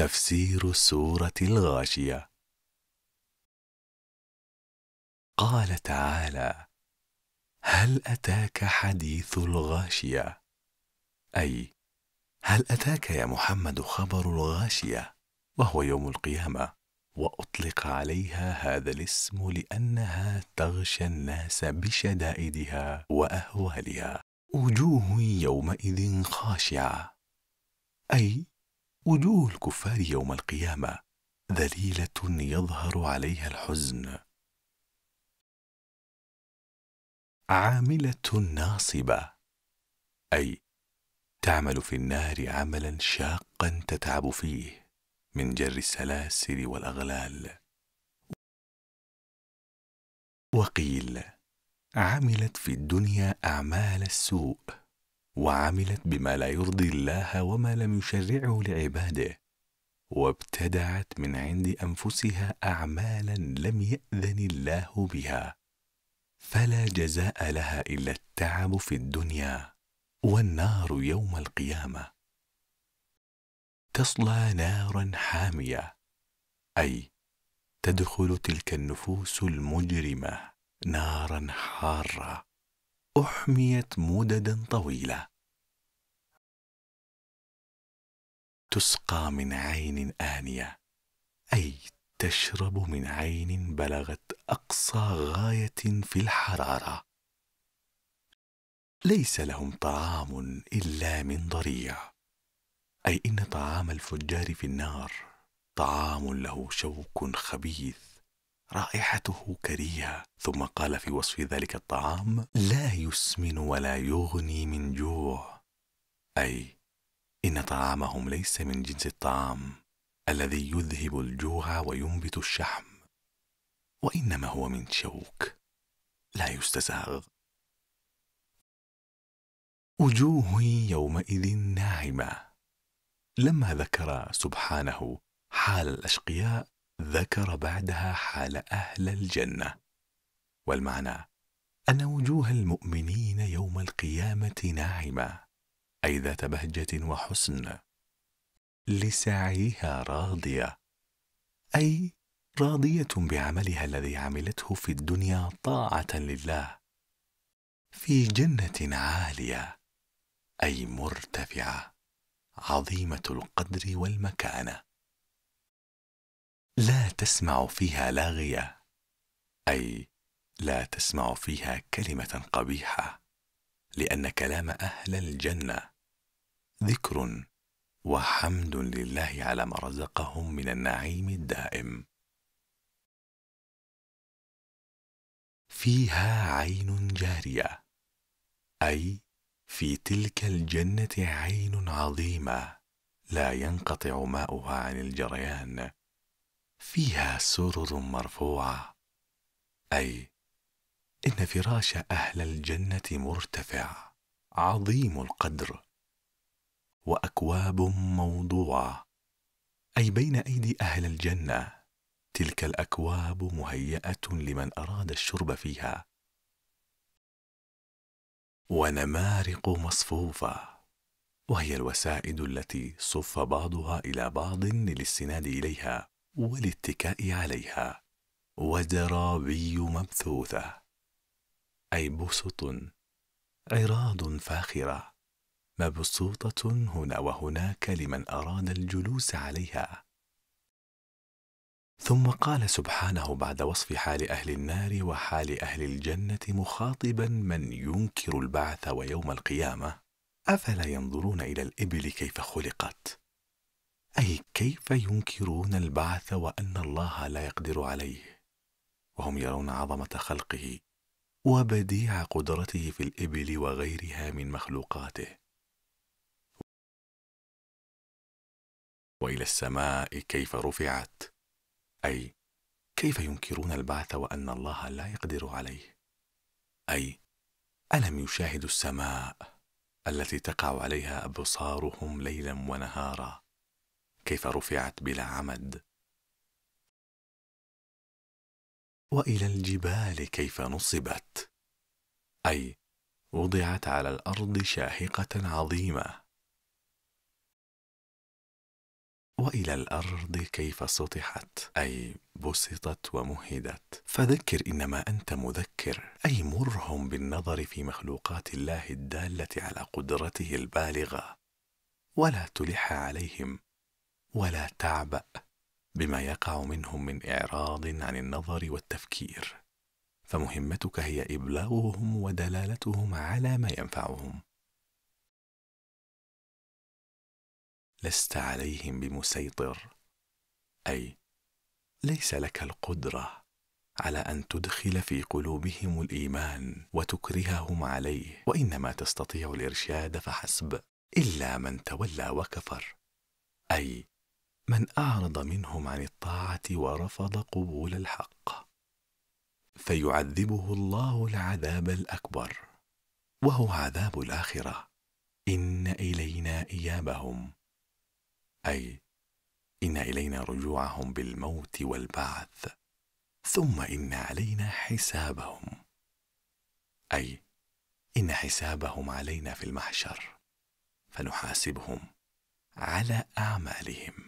تفسير سورة الغاشية قال تعالى هل أتاك حديث الغاشية أي هل أتاك يا محمد خبر الغاشية وهو يوم القيامة وأطلق عليها هذا الاسم لأنها تغشى الناس بشدائدها وأهوالها وجوه يومئذ خاشعة أي وجوه الكفار يوم القيامه ذليله يظهر عليها الحزن عامله ناصبه اي تعمل في النار عملا شاقا تتعب فيه من جر السلاسل والاغلال وقيل عملت في الدنيا اعمال السوء وعملت بما لا يرضي الله وما لم يشرعه لعباده وابتدعت من عند انفسها اعمالا لم ياذن الله بها فلا جزاء لها الا التعب في الدنيا والنار يوم القيامه تصلى نارا حاميه اي تدخل تلك النفوس المجرمه نارا حاره احميت مددا طويله تسقى من عين آنية أي تشرب من عين بلغت أقصى غاية في الحرارة ليس لهم طعام إلا من ضريع أي إن طعام الفجار في النار طعام له شوك خبيث رائحته كريهة ثم قال في وصف ذلك الطعام لا يسمن ولا يغني من جوع أي ان طعامهم ليس من جنس الطعام الذي يذهب الجوع وينبت الشحم وانما هو من شوك لا يستساغ وجوه يومئذ ناعمه لما ذكر سبحانه حال الاشقياء ذكر بعدها حال اهل الجنه والمعنى ان وجوه المؤمنين يوم القيامه ناعمه أي ذات بهجة وحسن لسعيها راضية أي راضية بعملها الذي عملته في الدنيا طاعة لله في جنة عالية أي مرتفعة عظيمة القدر والمكانة لا تسمع فيها لاغية أي لا تسمع فيها كلمة قبيحة لان كلام اهل الجنه ذكر وحمد لله على ما رزقهم من النعيم الدائم فيها عين جاريه اي في تلك الجنه عين عظيمه لا ينقطع ماؤها عن الجريان فيها سرر مرفوعه اي إن فراش أهل الجنة مرتفع عظيم القدر وأكواب موضوعة أي بين أيدي أهل الجنة تلك الأكواب مهيأة لمن أراد الشرب فيها ونمارق مصفوفة وهي الوسائد التي صف بعضها إلى بعض للاستناد إليها والاتكاء عليها وزرابي مبثوثه أي بسط عراض فاخرة مبسوطة هنا وهناك لمن أراد الجلوس عليها ثم قال سبحانه بعد وصف حال أهل النار وحال أهل الجنة مخاطبا من ينكر البعث ويوم القيامة أفلا ينظرون إلى الإبل كيف خلقت أي كيف ينكرون البعث وأن الله لا يقدر عليه وهم يرون عظمة خلقه وبديع قدرته في الإبل وغيرها من مخلوقاته وإلى السماء كيف رفعت أي كيف ينكرون البعث وأن الله لا يقدر عليه أي ألم يشاهدوا السماء التي تقع عليها أبصارهم ليلا ونهارا كيف رفعت بلا عمد والى الجبال كيف نصبت اي وضعت على الارض شاهقه عظيمه والى الارض كيف سطحت اي بسطت ومهدت فذكر انما انت مذكر اي مرهم بالنظر في مخلوقات الله الداله على قدرته البالغه ولا تلح عليهم ولا تعبأ بما يقع منهم من اعراض عن النظر والتفكير فمهمتك هي ابلاغهم ودلالتهم على ما ينفعهم لست عليهم بمسيطر اي ليس لك القدره على ان تدخل في قلوبهم الايمان وتكرههم عليه وانما تستطيع الارشاد فحسب الا من تولى وكفر اي من اعرض منهم عن الطاعه ورفض قبول الحق فيعذبه الله العذاب الاكبر وهو عذاب الاخره ان الينا ايابهم اي ان الينا رجوعهم بالموت والبعث ثم ان علينا حسابهم اي ان حسابهم علينا في المحشر فنحاسبهم على اعمالهم